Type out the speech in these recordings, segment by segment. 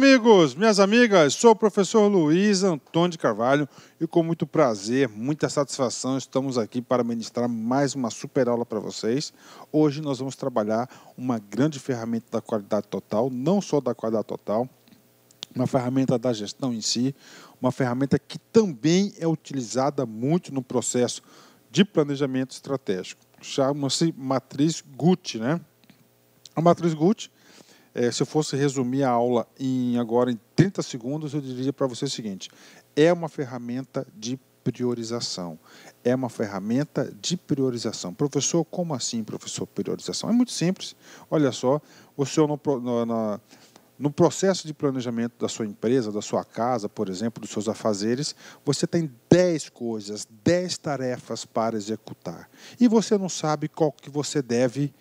Amigos, minhas amigas, sou o professor Luiz Antônio de Carvalho e com muito prazer, muita satisfação, estamos aqui para ministrar mais uma super aula para vocês. Hoje nós vamos trabalhar uma grande ferramenta da qualidade total, não só da qualidade total, uma ferramenta da gestão em si, uma ferramenta que também é utilizada muito no processo de planejamento estratégico. Chama-se matriz GUT, né? A matriz GUT é, se eu fosse resumir a aula em agora em 30 segundos, eu diria para você o seguinte: é uma ferramenta de priorização. É uma ferramenta de priorização. Professor, como assim, professor, priorização? É muito simples. Olha só, o senhor no, no, na, no processo de planejamento da sua empresa, da sua casa, por exemplo, dos seus afazeres, você tem 10 coisas, 10 tarefas para executar. E você não sabe qual que você deve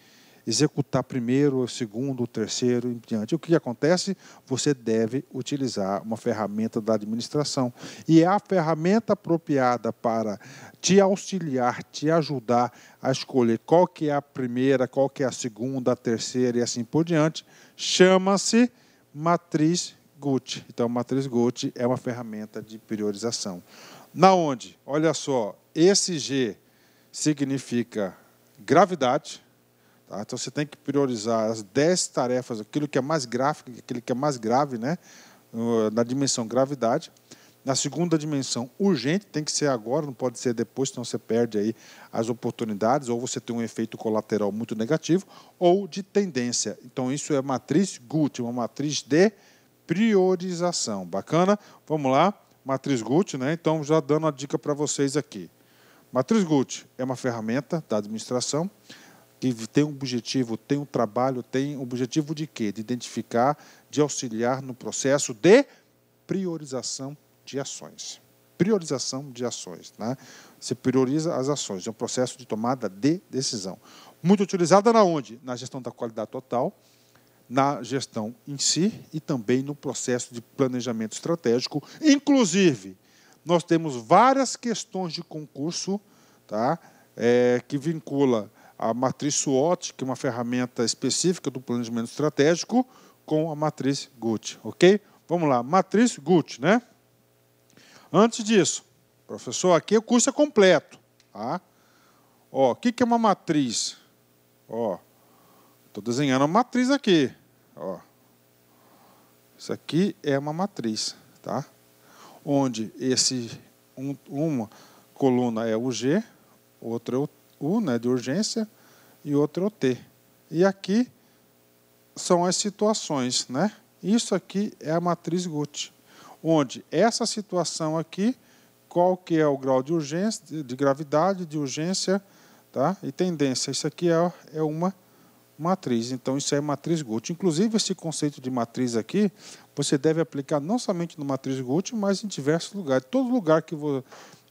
executar primeiro, o segundo, o terceiro e diante. O que acontece? Você deve utilizar uma ferramenta da administração. E é a ferramenta apropriada para te auxiliar, te ajudar a escolher qual que é a primeira, qual que é a segunda, a terceira e assim por diante, chama-se matriz GUT. Então, matriz GUT é uma ferramenta de priorização. Na onde? Olha só, esse G significa gravidade, Tá? Então você tem que priorizar as 10 tarefas, aquilo que é mais gráfico, aquilo que é mais grave, né? na dimensão gravidade. Na segunda dimensão, urgente, tem que ser agora, não pode ser depois, senão você perde aí as oportunidades, ou você tem um efeito colateral muito negativo, ou de tendência. Então, isso é matriz GUT, uma matriz de priorização. Bacana? Vamos lá, matriz GUT, né? Então, já dando a dica para vocês aqui. Matriz GUT é uma ferramenta da administração que tem um objetivo, tem um trabalho, tem um objetivo de quê? De identificar, de auxiliar no processo de priorização de ações. Priorização de ações. Né? Você prioriza as ações, é um processo de tomada de decisão. Muito utilizada na onde? Na gestão da qualidade total, na gestão em si e também no processo de planejamento estratégico. Inclusive, nós temos várias questões de concurso tá? É, que vincula a matriz SWOT, que é uma ferramenta específica do planejamento estratégico, com a matriz GUT, ok? Vamos lá, matriz GUT, né? Antes disso, professor, aqui é o curso é completo, tá? Ó, o que, que é uma matriz? Ó, estou desenhando uma matriz aqui, ó. Isso aqui é uma matriz, tá? Onde esse um, uma coluna é o G, outra é o U, né, de urgência, e outro T. E aqui são as situações, né? Isso aqui é a matriz GUT, onde essa situação aqui, qual que é o grau de urgência, de gravidade, de urgência, tá? E tendência. Isso aqui é, é uma matriz. Então isso é matriz GUT. Inclusive esse conceito de matriz aqui, você deve aplicar não somente no matriz GUT, mas em diversos lugares. Todo lugar que você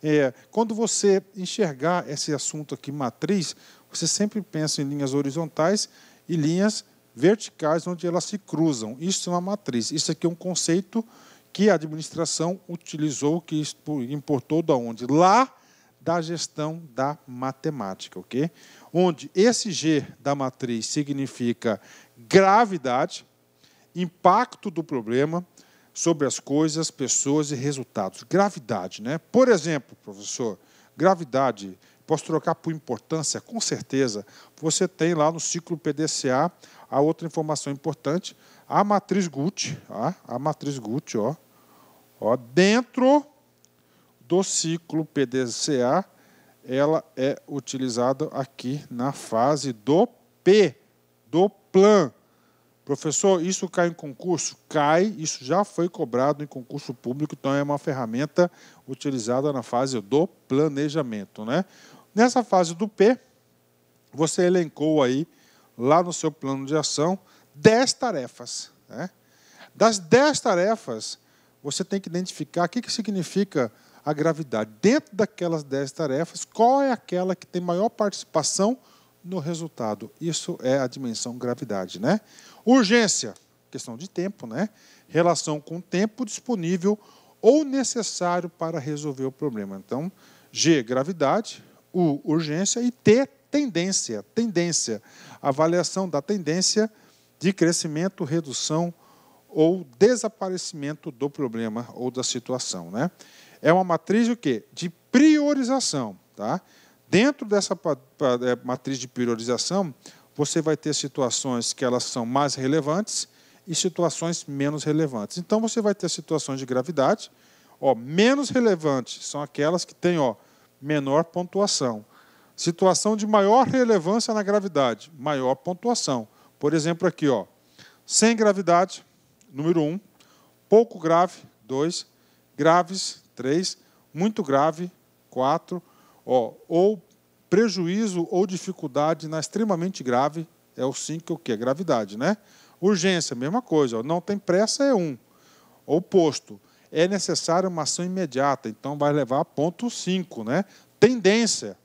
é, quando você enxergar esse assunto aqui, matriz, você sempre pensa em linhas horizontais e linhas verticais onde elas se cruzam. Isso é uma matriz. Isso aqui é um conceito que a administração utilizou, que importou da onde? Lá da gestão da matemática, ok? Onde esse G da matriz significa gravidade, impacto do problema, sobre as coisas, pessoas e resultados. Gravidade, né? Por exemplo, professor, gravidade, posso trocar por importância? Com certeza. Você tem lá no ciclo PDCA a outra informação importante, a matriz GUT, a, a matriz GUT, ó, ó, dentro do ciclo PDCA, ela é utilizada aqui na fase do P, do plan. Professor, isso cai em concurso? Cai, isso já foi cobrado em concurso público, então é uma ferramenta utilizada na fase do planejamento. Né? Nessa fase do P, você elencou aí, lá no seu plano de ação, 10 tarefas. Né? Das 10 tarefas, você tem que identificar o que, que significa a gravidade. Dentro daquelas 10 tarefas, qual é aquela que tem maior participação no resultado. Isso é a dimensão gravidade, né? Urgência, questão de tempo, né? Relação com tempo disponível ou necessário para resolver o problema. Então, G, gravidade, U, urgência e T, tendência, tendência, avaliação da tendência de crescimento, redução ou desaparecimento do problema ou da situação, né? É uma matriz o quê? De priorização, tá? Dentro dessa é, matriz de priorização, você vai ter situações que elas são mais relevantes e situações menos relevantes. Então você vai ter situações de gravidade, ó, menos relevantes são aquelas que têm ó, menor pontuação. Situação de maior relevância na gravidade, maior pontuação. Por exemplo, aqui, ó, sem gravidade, número 1, um, pouco grave, 2, graves, 3, muito grave, 4, Ó, ou prejuízo ou dificuldade na extremamente grave é o 5, que é gravidade, né? Urgência, mesma coisa. Ó, não tem pressa é 1. Um. Oposto, é necessária uma ação imediata, então vai levar a ponto 5, né? Tendência,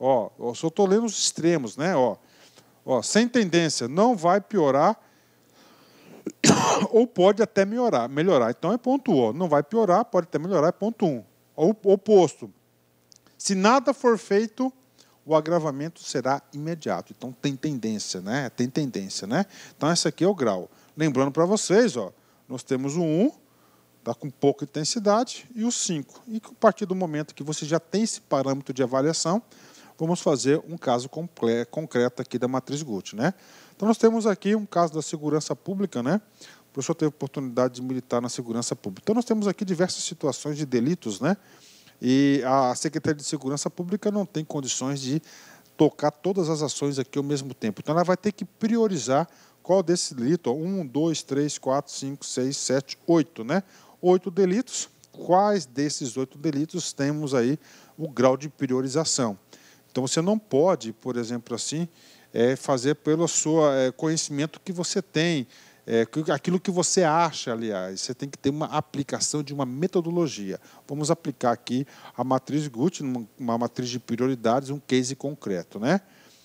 ó, só estou lendo os extremos, né? Ó, ó, sem tendência, não vai piorar ou pode até melhorar, melhorar. Então é ponto 1. Não vai piorar, pode até melhorar, é ponto 1. Um. Oposto, se nada for feito, o agravamento será imediato. Então tem tendência, né? Tem tendência, né? Então esse aqui é o grau. Lembrando para vocês, ó, nós temos o 1, está com pouca intensidade, e o 5. E a partir do momento que você já tem esse parâmetro de avaliação, vamos fazer um caso concreto aqui da matriz GUT, né? Então nós temos aqui um caso da segurança pública, né? O professor teve oportunidade de militar na segurança pública. Então nós temos aqui diversas situações de delitos, né? E a Secretaria de Segurança Pública não tem condições de tocar todas as ações aqui ao mesmo tempo. Então, ela vai ter que priorizar qual desse delito? 1, 2, 3, 4, 5, 6, 7, 8, né? Oito delitos. Quais desses oito delitos temos aí o grau de priorização? Então, você não pode, por exemplo, assim, é, fazer pelo seu eh, é, conhecimento que você tem, é, aquilo que você acha, aliás. Ah, você tem que ter uma aplicação de uma metodologia. Vamos aplicar aqui a matriz GUT, uma matriz de prioridades, um case concreto. Né?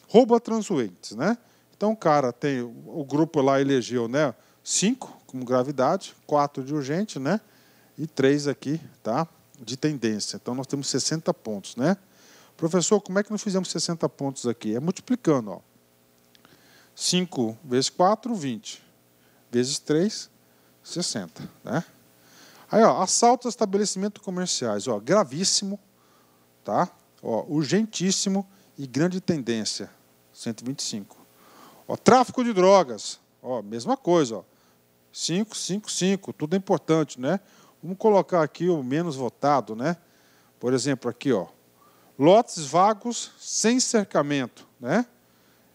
Roubo a transuentes. Né? Então, cara, tem o grupo lá elegeu né, cinco como gravidade, quatro de urgente né, e três aqui tá, de tendência. Então, nós temos 60 pontos. Né? Professor, como é que nós fizemos 60 pontos aqui? É multiplicando. Ó. 5 vezes 4, 20 vezes 3, 60. Né? Aí, ó, assalto a estabelecimentos comerciais, ó, gravíssimo, tá? Ó, urgentíssimo e grande tendência, 125. Ó, tráfico de drogas, ó, mesma coisa, ó. 5, 5, 5, tudo é importante, né? Vamos colocar aqui o menos votado, né? Por exemplo, aqui, ó, lotes vagos sem cercamento, né?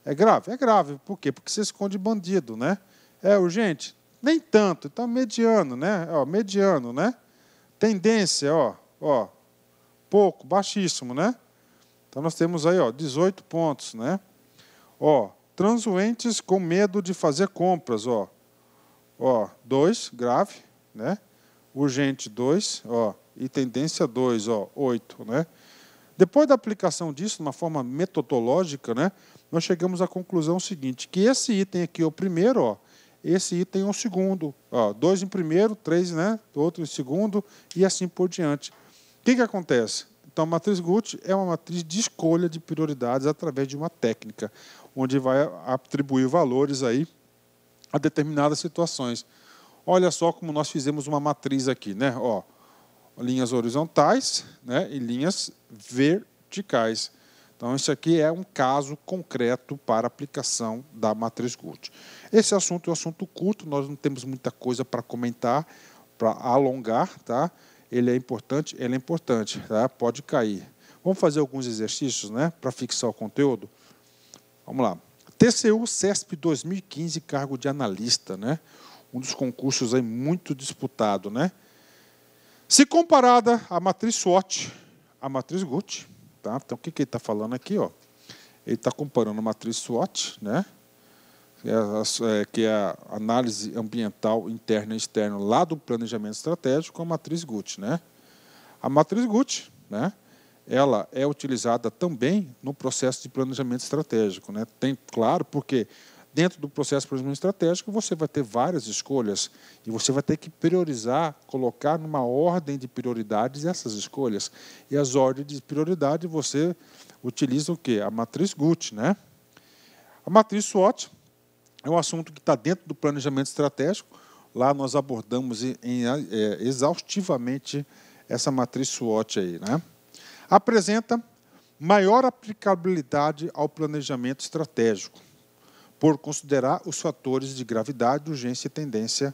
É grave, é grave. Por quê? Porque você esconde bandido, né? É urgente? Nem tanto, então mediano, né? Ó, mediano, né? Tendência, ó, ó, pouco, baixíssimo, né? Então nós temos aí, ó, 18 pontos, né? Ó, transuentes com medo de fazer compras, ó. Ó, 2, grave, né? Urgente 2, ó, e tendência 2, ó, 8, né? Depois da aplicação disso, de uma forma metodológica, né, nós chegamos à conclusão seguinte, que esse item aqui, o primeiro, ó, esse item é um segundo. Ó, dois em primeiro, três, né? Outro em segundo e assim por diante. O que, que acontece? Então, a matriz GUT é uma matriz de escolha de prioridades através de uma técnica, onde vai atribuir valores aí a determinadas situações. Olha só como nós fizemos uma matriz aqui, né? Ó, linhas horizontais né? e linhas verticais. Então, isso aqui é um caso concreto para aplicação da matriz GUT. Esse assunto é um assunto curto, nós não temos muita coisa para comentar, para alongar, tá? Ele é importante, ele é importante, tá? Pode cair. Vamos fazer alguns exercícios, né, para fixar o conteúdo. Vamos lá. TCU CESP 2015, cargo de analista, né? Um dos concursos aí muito disputado, né? Se comparada à matriz SWOT, à matriz GUT, Tá? Então, o que, que ele está falando aqui? Ó? Ele está comparando a matriz SWOT, né? É é, que é a análise ambiental interna e externa lá do planejamento estratégico, com a matriz GUT. Né? A matriz GUT, né? ela é utilizada também no processo de planejamento estratégico. Né? Tem, claro, porque dentro do processo de planejamento estratégico, você vai ter várias escolhas e você vai ter que priorizar, colocar numa ordem de prioridades essas escolhas. E as ordens de prioridade você utiliza o quê? A matriz GUT, né? A matriz SWOT é um assunto que está dentro do planejamento estratégico. Lá nós abordamos em, é, exaustivamente essa matriz SWOT aí, né? Apresenta maior aplicabilidade ao planejamento estratégico por considerar os fatores de gravidade, urgência e tendência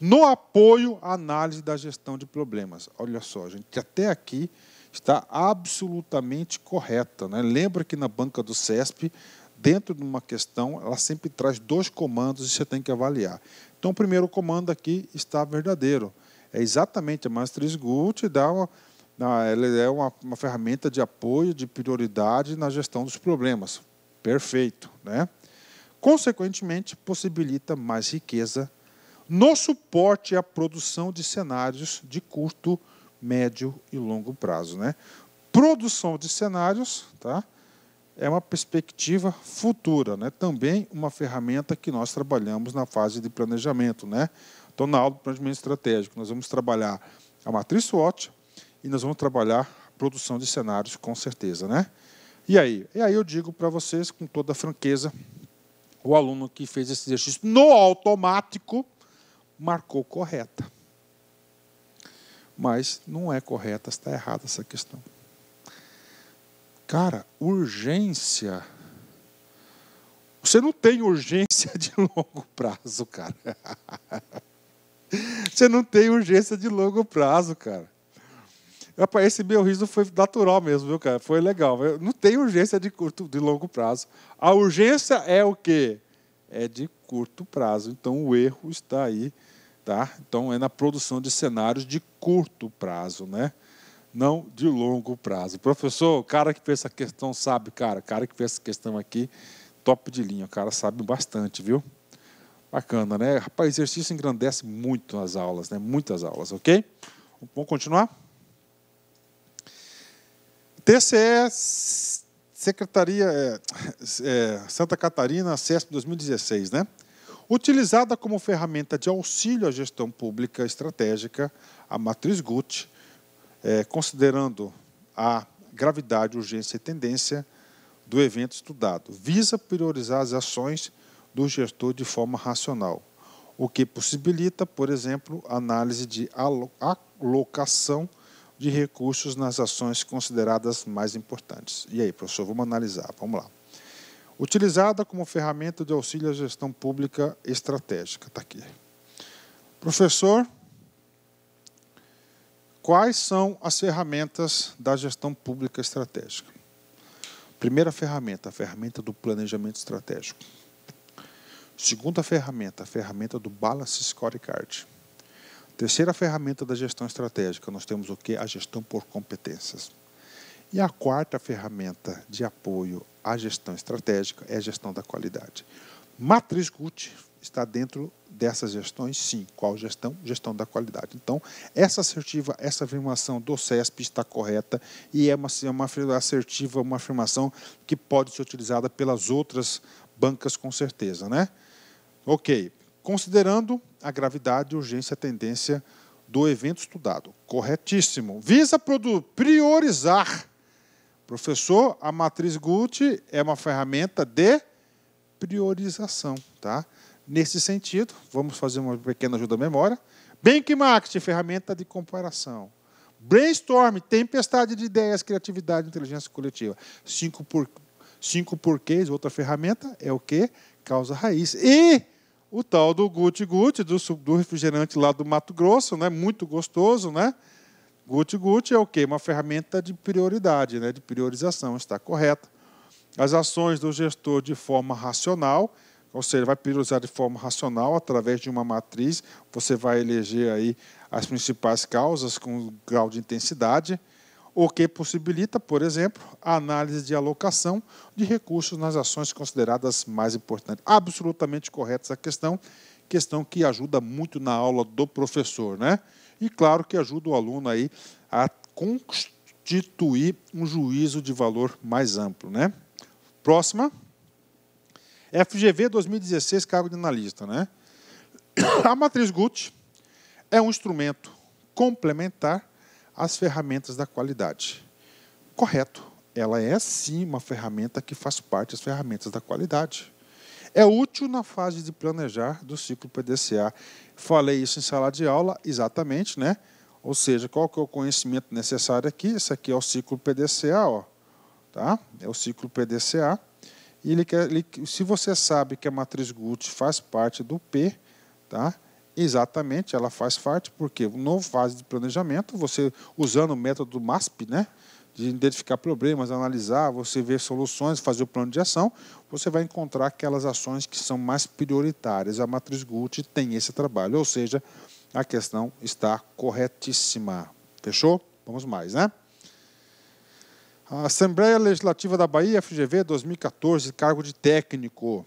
no apoio à análise da gestão de problemas. Olha só, gente, até aqui está absolutamente correta. Né? Lembra que na banca do CESP, dentro de uma questão, ela sempre traz dois comandos e você tem que avaliar. Então, o primeiro comando aqui está verdadeiro. É exatamente a Master Good, dá uma, ela é uma, uma ferramenta de apoio, de prioridade na gestão dos problemas. Perfeito, né? consequentemente, possibilita mais riqueza no suporte à produção de cenários de curto, médio e longo prazo. Né? Produção de cenários tá? é uma perspectiva futura, né? também uma ferramenta que nós trabalhamos na fase de planejamento. Né? Então, na aula do planejamento estratégico, nós vamos trabalhar a matriz SWOT e nós vamos trabalhar a produção de cenários, com certeza. Né? E aí? E aí eu digo para vocês, com toda franqueza, o aluno que fez esse exercício no automático marcou correta. Mas não é correta, está errada essa questão. Cara, urgência. Você não tem urgência de longo prazo, cara. Você não tem urgência de longo prazo, cara. Rapaz, esse meu riso foi natural mesmo, viu, cara? Foi legal. Não tem urgência de curto, de longo prazo. A urgência é o quê? É de curto prazo. Então o erro está aí, tá? Então é na produção de cenários de curto prazo, né? Não de longo prazo. Professor, o cara que fez essa questão sabe, cara. O cara que fez essa questão aqui, top de linha. O cara sabe bastante, viu? Bacana, né? Rapaz, exercício engrandece muito as aulas, né? Muitas aulas, ok? Vamos continuar? TCE é Secretaria é, é, Santa Catarina, CESP 2016, né? Utilizada como ferramenta de auxílio à gestão pública estratégica, a matriz GUT, é, considerando a gravidade, urgência e tendência do evento estudado, visa priorizar as ações do gestor de forma racional, o que possibilita, por exemplo, análise de alocação de recursos nas ações consideradas mais importantes. E aí, professor, vamos analisar. Vamos lá. Utilizada como ferramenta de auxílio à gestão pública estratégica. Está aqui. Professor, quais são as ferramentas da gestão pública estratégica? Primeira ferramenta, a ferramenta do planejamento estratégico. Segunda ferramenta, a ferramenta do Balance Scorecard. Terceira ferramenta da gestão estratégica, nós temos o que? A gestão por competências. E a quarta ferramenta de apoio à gestão estratégica é a gestão da qualidade. Matriz GUT está dentro dessas gestões, sim. Qual gestão? Gestão da qualidade. Então, essa assertiva, essa afirmação do CESP está correta e é uma, é uma assertiva, uma afirmação que pode ser utilizada pelas outras bancas com certeza, né? Ok. Considerando a gravidade, urgência, tendência do evento estudado. Corretíssimo. Visa priorizar. Professor, a matriz GUT é uma ferramenta de priorização, tá? Nesse sentido, vamos fazer uma pequena ajuda à memória. Benchmark, ferramenta de comparação. Brainstorm, tempestade de ideias, criatividade, inteligência coletiva. Cinco, por, cinco porquês, outra ferramenta, é o que? Causa raiz. E o tal do guti-guti, do, do, refrigerante lá do Mato Grosso, né? muito gostoso. Né? Guti-guti é o quê? Uma ferramenta de prioridade, né? de priorização, está correta. As ações do gestor de forma racional, ou seja, vai priorizar de forma racional através de uma matriz, você vai eleger aí as principais causas com grau de intensidade o que possibilita, por exemplo, a análise de alocação de recursos nas ações consideradas mais importantes. Absolutamente correta essa questão, questão que ajuda muito na aula do professor, né? E claro que ajuda o aluno aí a constituir um juízo de valor mais amplo, né? Próxima. FGV 2016, cargo de analista, né? A matriz GUT é um instrumento complementar as ferramentas da qualidade. Correto, ela é sim uma ferramenta que faz parte das ferramentas da qualidade. É útil na fase de planejar do ciclo PDCA. Falei isso em sala de aula, exatamente, né? Ou seja, qual que é o conhecimento necessário aqui? Isso aqui é o ciclo PDCA, ó, tá? É o ciclo PDCA. E ele quer, ele, se você sabe que a matriz GUT faz parte do P, tá? Exatamente, ela faz parte, porque no fase de planejamento, você usando o método MASP, né, de identificar problemas, analisar, você ver soluções, fazer o plano de ação, você vai encontrar aquelas ações que são mais prioritárias. A matriz GUT tem esse trabalho, ou seja, a questão está corretíssima. Fechou? Vamos mais, né? A Assembleia Legislativa da Bahia, FGV 2014, cargo de técnico.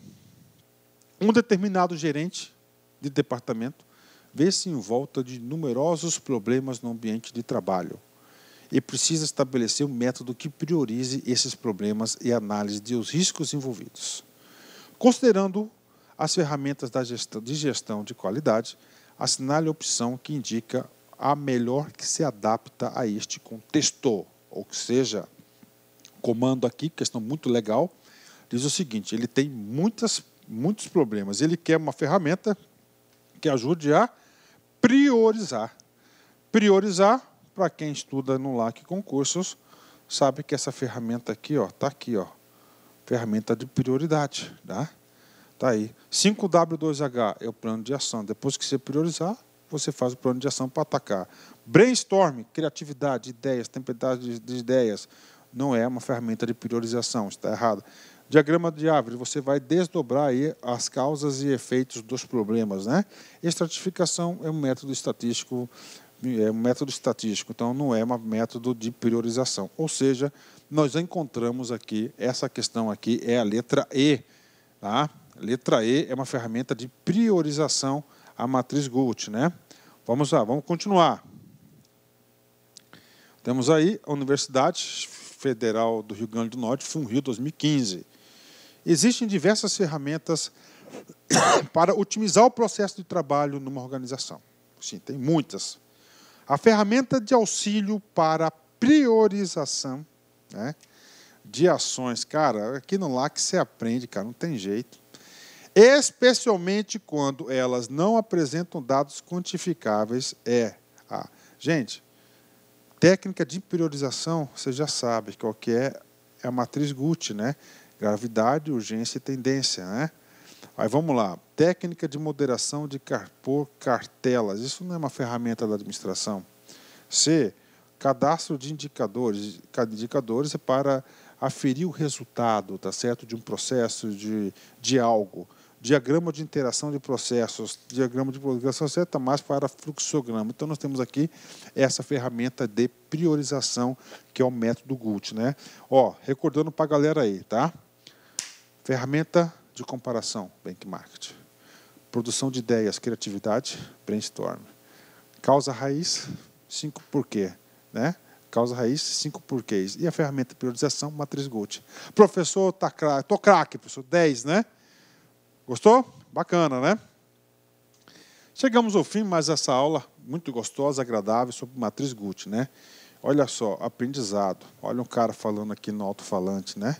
Um determinado gerente de departamento vê-se em volta de numerosos problemas no ambiente de trabalho e precisa estabelecer um método que priorize esses problemas e análise de os riscos envolvidos. Considerando as ferramentas de gestão de qualidade, assinale a opção que indica a melhor que se adapta a este contexto. Ou seja, comando aqui, questão muito legal, diz o seguinte: ele tem muitas, muitos problemas. Ele quer uma ferramenta que ajude a priorizar. Priorizar, para quem estuda no LAC Concursos, sabe que essa ferramenta aqui, ó, tá aqui, ó. Ferramenta de prioridade, tá? Tá aí. 5W2H é o plano de ação. Depois que você priorizar, você faz o plano de ação para atacar. Brainstorm, criatividade, ideias, tempestade de ideias. Não é uma ferramenta de priorização, está errado. Diagrama de árvore, você vai desdobrar aí as causas e efeitos dos problemas, né? Estratificação é um método estatístico, é um método estatístico, então não é um método de priorização. Ou seja, nós encontramos aqui essa questão aqui é a letra E, tá? Letra E é uma ferramenta de priorização a matriz Gould, né? Vamos lá, vamos continuar. Temos aí a Universidade Federal do Rio Grande do Norte, FUNRIO 2015. Existem diversas ferramentas para otimizar o processo de trabalho numa organização. Sim, tem muitas. A ferramenta de auxílio para priorização né, de ações, cara, aqui no LAC você aprende, cara, não tem jeito. Especialmente quando elas não apresentam dados quantificáveis, é a. Gente, técnica de priorização, você já sabe qual que é, é a matriz GUT, né? Gravidade, urgência e tendência, né? Aí vamos lá. Técnica de moderação de por cartelas. Isso não é uma ferramenta da administração. C. Cadastro de indicadores. Indicadores é para aferir o resultado, tá certo? De um processo, de, de algo. Diagrama de interação de processos. Diagrama de progressão certa tá mais para fluxograma. Então, nós temos aqui essa ferramenta de priorização, que é o método GUT, né? Ó, recordando para a galera aí, Tá? Ferramenta de comparação, benchmark. Produção de ideias, criatividade, brainstorm. Causa raiz, cinco porquê, né? Causa raiz, cinco porquês. E a ferramenta priorização, matriz Gold. Professor, tá cra... tô craque, professor, 10, né? Gostou? Bacana, né? Chegamos ao fim, mas essa aula muito gostosa, agradável, sobre matriz GUT, né? Olha só, aprendizado. Olha um cara falando aqui no alto-falante, né?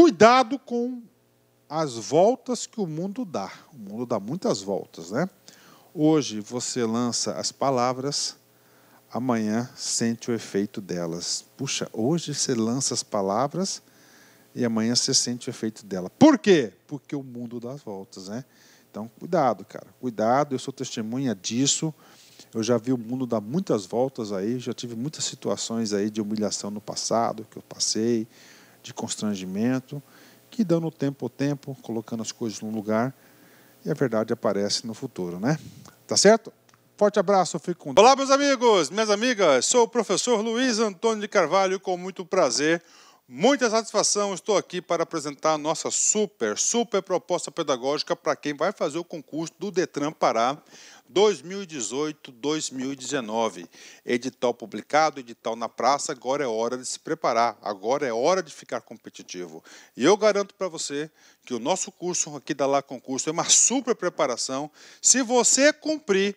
Cuidado com as voltas que o mundo dá. O mundo dá muitas voltas, né? Hoje você lança as palavras, amanhã sente o efeito delas. Puxa, hoje você lança as palavras e amanhã você sente o efeito dela. Por quê? Porque o mundo dá voltas, né? Então, cuidado, cara. Cuidado, eu sou testemunha disso. Eu já vi o mundo dar muitas voltas aí, já tive muitas situações aí de humilhação no passado que eu passei de constrangimento, que dando o tempo ao tempo, colocando as coisas no lugar, e a verdade aparece no futuro, né? Tá certo? Forte abraço, fico com Olá, meus amigos, minhas amigas, sou o professor Luiz Antônio de Carvalho, com muito prazer Muita satisfação, estou aqui para apresentar a nossa super, super proposta pedagógica para quem vai fazer o concurso do Detran Pará 2018-2019. Edital publicado, edital na praça, agora é hora de se preparar, agora é hora de ficar competitivo. E eu garanto para você que o nosso curso aqui da Lá Concurso é uma super preparação. Se você cumprir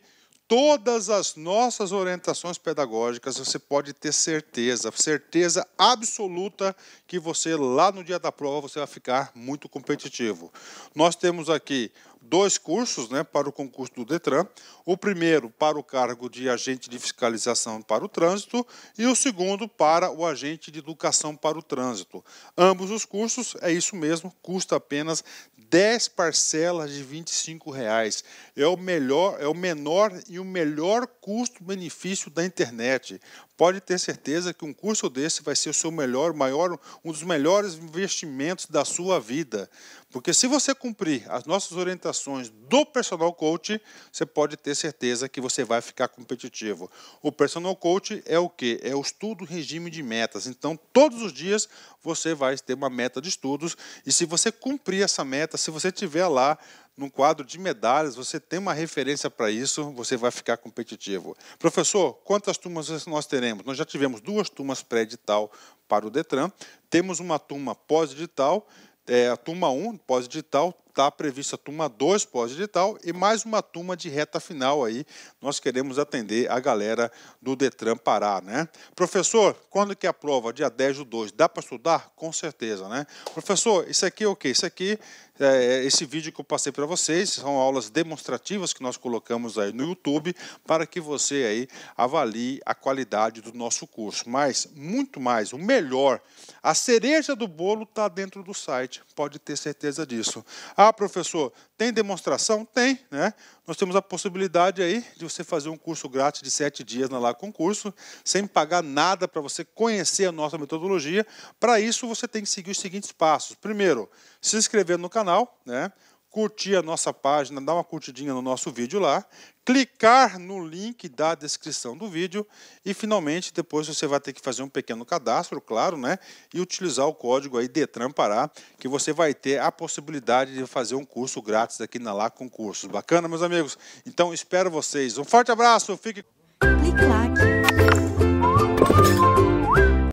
todas as nossas orientações pedagógicas, você pode ter certeza, certeza absoluta que você lá no dia da prova você vai ficar muito competitivo. Nós temos aqui dois cursos, né, para o concurso do Detran. O primeiro para o cargo de agente de fiscalização para o trânsito e o segundo para o agente de educação para o trânsito. Ambos os cursos é isso mesmo, custa apenas 10 parcelas de 25 reais. É o melhor, é o menor e o melhor custo-benefício da internet. Pode ter certeza que um curso desse vai ser o seu melhor, maior, um dos melhores investimentos da sua vida. Porque se você cumprir as nossas orientações do personal coach, você pode ter certeza que você vai ficar competitivo. O personal coach é o que? É o estudo regime de metas. Então, todos os dias você vai ter uma meta de estudos e se você cumprir essa meta, se você tiver lá num quadro de medalhas, você tem uma referência para isso, você vai ficar competitivo. Professor, quantas turmas nós teremos? Nós já tivemos duas turmas pré-edital para o Detran, temos uma turma pós-edital, é, a turma 1 pós-digital está prevista a turma 2 pós-digital e mais uma turma de reta final aí. Nós queremos atender a galera do Detran Pará, né? Professor, quando que é a prova? Dia 10 ou 2. Dá para estudar? Com certeza, né? Professor, isso aqui é o quê? Isso aqui, é, é esse vídeo que eu passei para vocês, são aulas demonstrativas que nós colocamos aí no YouTube para que você aí avalie a qualidade do nosso curso. Mas, muito mais, o melhor, a cereja do bolo está dentro do site. Pode ter certeza disso. Ah, professor, tem demonstração? Tem, né? Nós temos a possibilidade aí de você fazer um curso grátis de sete dias na Lá Concurso, sem pagar nada para você conhecer a nossa metodologia. Para isso, você tem que seguir os seguintes passos. Primeiro, se inscrever no canal, né? curtir a nossa página, dar uma curtidinha no nosso vídeo lá, clicar no link da descrição do vídeo e finalmente depois você vai ter que fazer um pequeno cadastro, claro, né? E utilizar o código aí Detran Pará, que você vai ter a possibilidade de fazer um curso grátis aqui na Lá Concursos. Bacana, meus amigos? Então espero vocês. Um forte abraço, fique Clique lá.